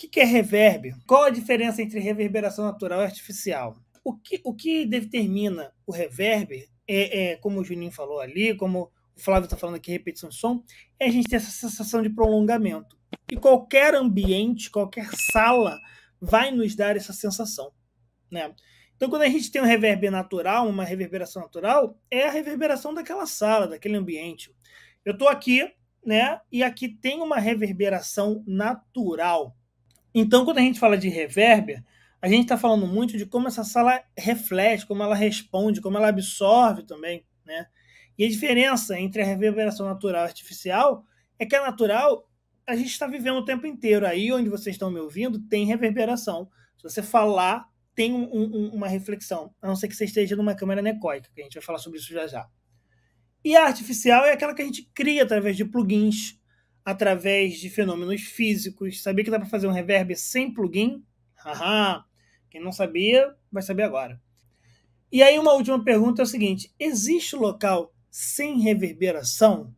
O que, que é reverb? Qual a diferença entre reverberação natural e artificial? O que, o que determina o reverb, é, é como o Juninho falou ali, como o Flávio está falando aqui, repetição de som, é a gente ter essa sensação de prolongamento. E qualquer ambiente, qualquer sala vai nos dar essa sensação. Né? Então, quando a gente tem um reverb natural, uma reverberação natural, é a reverberação daquela sala, daquele ambiente. Eu estou aqui, né? E aqui tem uma reverberação natural então, quando a gente fala de reverber, a gente está falando muito de como essa sala reflete, como ela responde, como ela absorve também, né? E a diferença entre a reverberação natural e artificial é que a natural a gente está vivendo o tempo inteiro. Aí onde vocês estão me ouvindo tem reverberação. Se você falar, tem um, um, uma reflexão, a não ser que você esteja numa câmera necoica, que a gente vai falar sobre isso já já. E a artificial é aquela que a gente cria através de plugins, através de fenômenos físicos. Sabia que dá para fazer um reverb sem plugin? Haha. Quem não sabia, vai saber agora. E aí uma última pergunta é o seguinte: existe local sem reverberação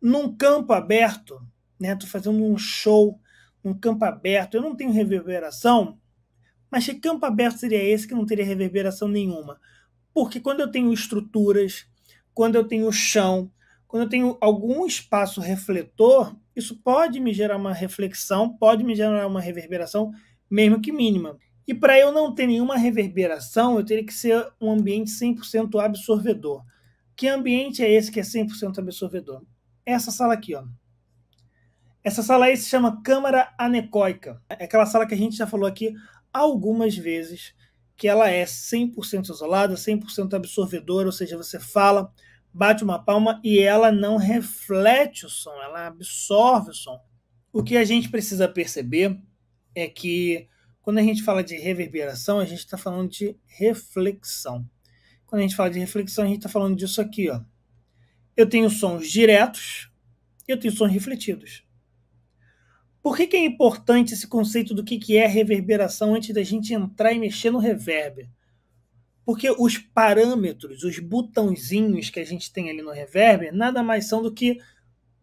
num campo aberto, né? Tô fazendo um show num campo aberto, eu não tenho reverberação, mas que campo aberto seria esse que não teria reverberação nenhuma? Porque quando eu tenho estruturas, quando eu tenho chão, quando eu tenho algum espaço refletor, isso pode me gerar uma reflexão, pode me gerar uma reverberação, mesmo que mínima. E para eu não ter nenhuma reverberação, eu teria que ser um ambiente 100% absorvedor. Que ambiente é esse que é 100% absorvedor? Essa sala aqui, ó. Essa sala aí se chama câmara anecoica. É aquela sala que a gente já falou aqui algumas vezes, que ela é 100% isolada, 100% absorvedora, ou seja, você fala, bate uma palma e ela não reflete o som, ela absorve o som. O que a gente precisa perceber é que quando a gente fala de reverberação, a gente está falando de reflexão. Quando a gente fala de reflexão, a gente está falando disso aqui. Ó. Eu tenho sons diretos e eu tenho sons refletidos. Por que, que é importante esse conceito do que, que é reverberação antes da gente entrar e mexer no reverb? Porque os parâmetros, os botãozinhos que a gente tem ali no Reverb, nada mais são do que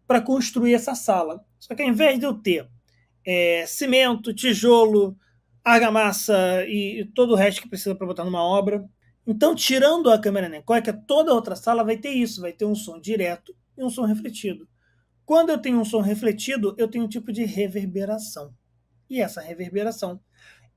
para construir essa sala. Só que ao invés de eu ter é, cimento, tijolo, argamassa e, e, todo o resto que precisa para botar numa obra. Então, tirando a câmera anecoica, é toda outra sala vai ter isso, vai ter um som direto e um som refletido. Quando eu tenho um som refletido, eu tenho um tipo de reverberação. E essa reverberação,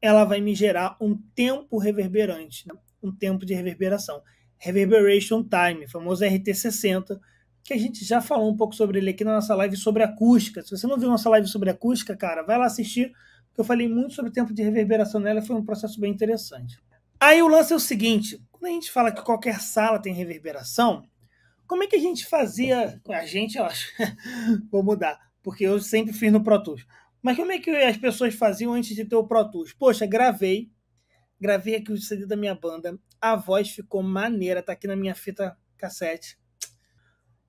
ela vai me gerar um tempo reverberante. Né? um tempo de reverberação. Reverberation Time, famoso RT60, que a gente já falou um pouco sobre ele aqui na nossa live sobre acústica. Se você não viu nossa live sobre acústica, cara, vai lá assistir, porque eu falei muito sobre o tempo de reverberação nela e foi um processo bem interessante. Aí o lance é o seguinte: quando a gente fala que qualquer sala tem reverberação, como é que a gente fazia. A gente, eu acho. Vou mudar, porque eu sempre fiz no Pro Tools. Mas como é que as pessoas faziam antes de ter o Pro Tools? Poxa, gravei Gravei aqui o CD da minha banda. A voz ficou maneira, tá aqui na minha fita cassete.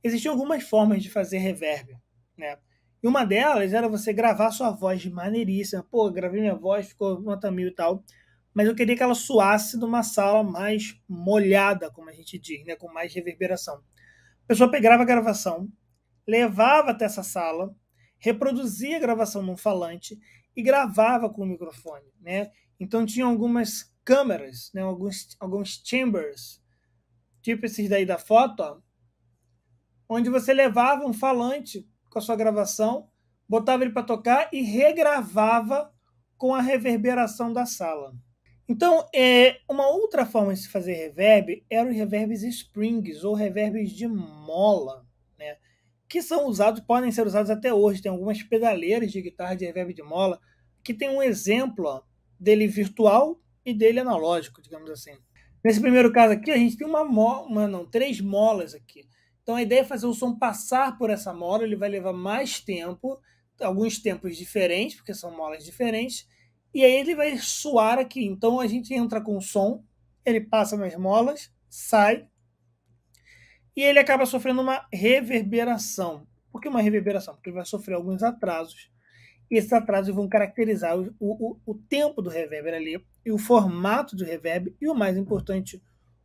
Existiam algumas formas de fazer reverb, né? E uma delas era você gravar sua voz maneiríssima. Pô, gravei minha voz, ficou nota mil e tal. Mas eu queria que ela suasse numa sala mais molhada, como a gente diz, né? Com mais reverberação. A pessoa pegava a gravação, levava até essa sala, reproduzia a gravação num falante e gravava com o microfone, né? Então tinha algumas câmeras, né? Alguns, alguns chambers, tipo esses daí da foto, ó, onde você levava um falante com a sua gravação, botava ele para tocar e regravava com a reverberação da sala. Então, é, uma outra forma de se fazer reverb eram os reverbs springs ou reverbs de mola, né? que são usados, podem ser usados até hoje. Tem algumas pedaleiras de guitarra de reverb de mola que tem um exemplo ó, dele virtual e dele analógico, digamos assim. Nesse primeiro caso aqui, a gente tem uma, mo uma não, três molas aqui. Então a ideia é fazer o som passar por essa mola, ele vai levar mais tempo, alguns tempos diferentes, porque são molas diferentes, e aí ele vai soar aqui. Então a gente entra com o som, ele passa nas molas, sai, e ele acaba sofrendo uma reverberação. Por que uma reverberação? Porque ele vai sofrer alguns atrasos. E esses atrasos vão caracterizar o, o, o tempo do reverber ali, e o formato do reverb, e o mais importante,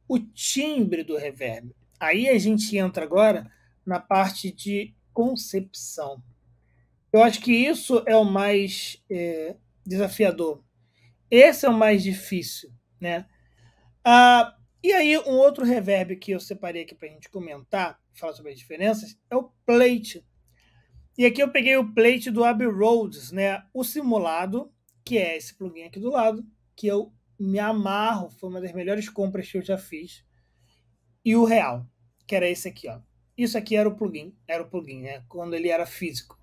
o timbre do reverb. Aí a gente entra agora na parte de concepção. Eu acho que isso é o mais é, desafiador. Esse é o mais difícil, né? Ah, e aí, um outro reverb que eu separei aqui para a gente comentar, falar sobre as diferenças, é o plate. E aqui eu peguei o plate do Abbey Roads, né? O simulado, que é esse plugin aqui do lado, que eu me amarro, foi uma das melhores compras que eu já fiz. E o real, que era esse aqui, ó. Isso aqui era o plugin, era o plugin, né? Quando ele era físico.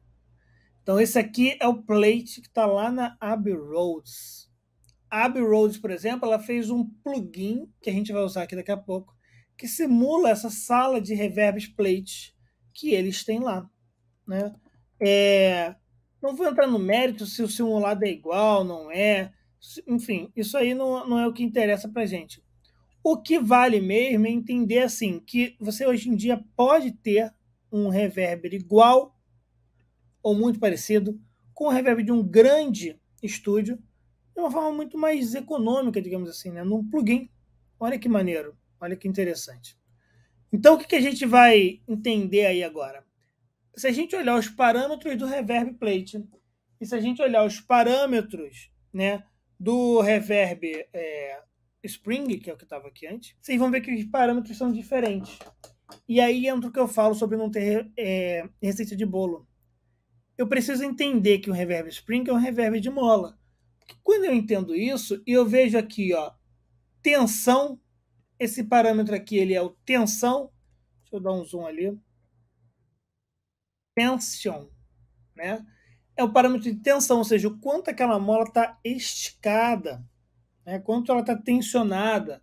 Então esse aqui é o plate que está lá na Abbey Roads. Abbey Road, por exemplo, ela fez um plugin que a gente vai usar aqui daqui a pouco, que simula essa sala de reverbs plate que eles têm lá. Né? É, não vou entrar no mérito se o simulado é igual, não é. Enfim, isso aí não, não é o que interessa para gente. O que vale mesmo é entender assim que você hoje em dia pode ter um reverber igual ou muito parecido com o reverb de um grande estúdio de uma forma muito mais econômica, digamos assim, né? num plugin. Olha que maneiro, olha que interessante. Então, o que, que a gente vai entender aí agora? Se a gente olhar os parâmetros do Reverb Plate e se a gente olhar os parâmetros né, do Reverb é, Spring, que é o que estava aqui antes, vocês vão ver que os parâmetros são diferentes. E aí entra o que eu falo sobre não ter é, receita de bolo. Eu preciso entender que o Reverb Spring é um reverb de mola. Quando eu entendo isso, eu vejo aqui, ó, tensão. Esse parâmetro aqui, ele é o tensão. Deixa eu dar um zoom ali. Tension, né? É o parâmetro de tensão, ou seja, o quanto aquela mola está esticada, né? Quanto ela está tensionada.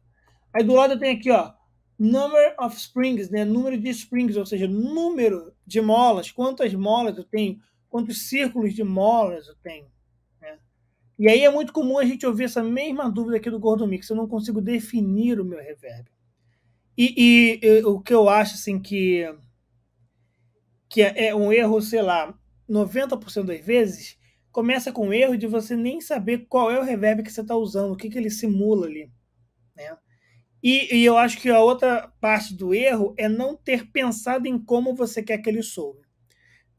Aí do lado eu tenho aqui, ó, number of springs, né? Número de springs, ou seja, número de molas, quantas molas eu tenho, quantos círculos de molas eu tenho. E aí é muito comum a gente ouvir essa mesma dúvida aqui do Gordo Mix. Eu não consigo definir o meu reverb. E, e, e o que eu acho, assim, que, que é, é um erro, sei lá, 90% das vezes, começa com o erro de você nem saber qual é o reverb que você está usando, o que, que ele simula ali. Né? E, e, eu acho que a outra parte do erro é não ter pensado em como você quer que ele soe.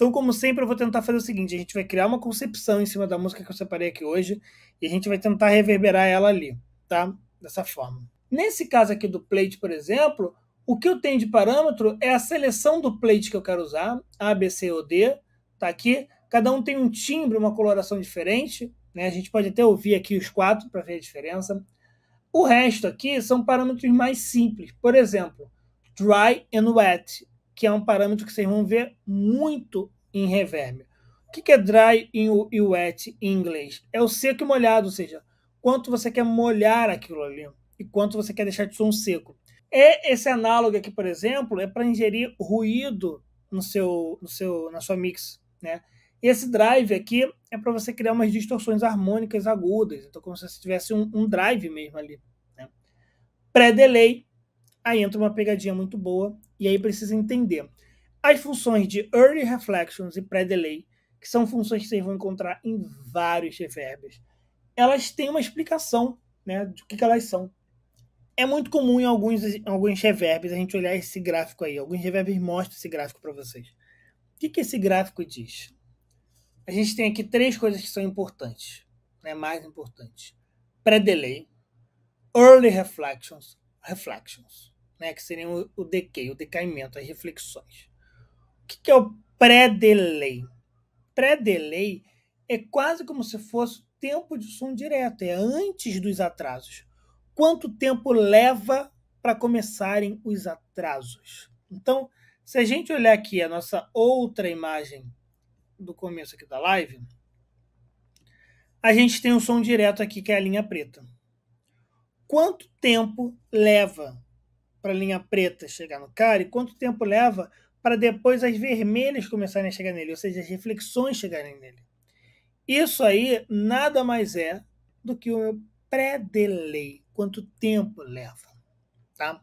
Então, como sempre, eu vou tentar fazer o seguinte: a gente vai criar uma concepção em cima da música que eu separei aqui hoje e a gente vai tentar reverberar ela ali, tá? Dessa forma. Nesse caso aqui do plate, por exemplo, o que eu tenho de parâmetro é a seleção do plate que eu quero usar, A, B, C ou D, tá aqui. Cada um tem um timbre, uma coloração diferente, né? A gente pode até ouvir aqui os quatro para ver a diferença. O resto aqui são parâmetros mais simples. Por exemplo, dry and wet que é um parâmetro que vocês vão ver muito em reverb. O que é dry e wet em inglês? É o seco e molhado, ou seja, quanto você quer molhar aquilo ali e quanto você quer deixar de som seco. E é esse análogo aqui, por exemplo, é para ingerir ruído no seu, no seu, na sua mix, né? E esse drive aqui é para você criar umas distorções harmônicas agudas, então como se você tivesse um, um drive mesmo ali. Né? Pré-delay Aí entra uma pegadinha muito boa e aí precisa entender. As funções de Early Reflections e Pré-Delay, que são funções que vocês vão encontrar em vários reverbs, elas têm uma explicação né, do que, que elas são. É muito comum em alguns, em alguns reverbs a gente olhar esse gráfico aí. Alguns reverbs mostram esse gráfico para vocês. O que, que esse gráfico diz? A gente tem aqui três coisas que são importantes, né, mais importantes. Pré-delay, early reflections reflections, né, que seriam o, decay, o decaimento, as reflexões. O que, que é o pré-delay? Pré-delay é quase como se fosse tempo de som direto, é antes dos atrasos. Quanto tempo leva para começarem os atrasos? Então, se a gente olhar aqui a nossa outra imagem do começo aqui da live, a gente tem um som direto aqui que é a linha preta quanto tempo leva para a linha preta chegar no cara e quanto tempo leva para depois as vermelhas começarem a chegar nele, ou seja, as reflexões chegarem nele. Isso aí nada mais é do que o meu pré-delay, quanto tempo leva, tá?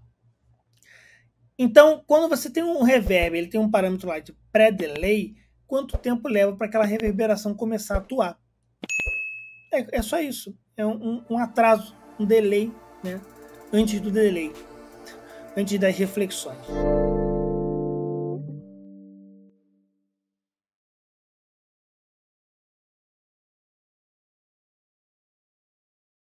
Então, quando você tem um reverb, ele tem um parâmetro lá de pré-delay, quanto tempo leva para aquela reverberação começar a atuar? É, é só isso, é um, um atraso um delay, né? Antes do delay, antes das reflexões.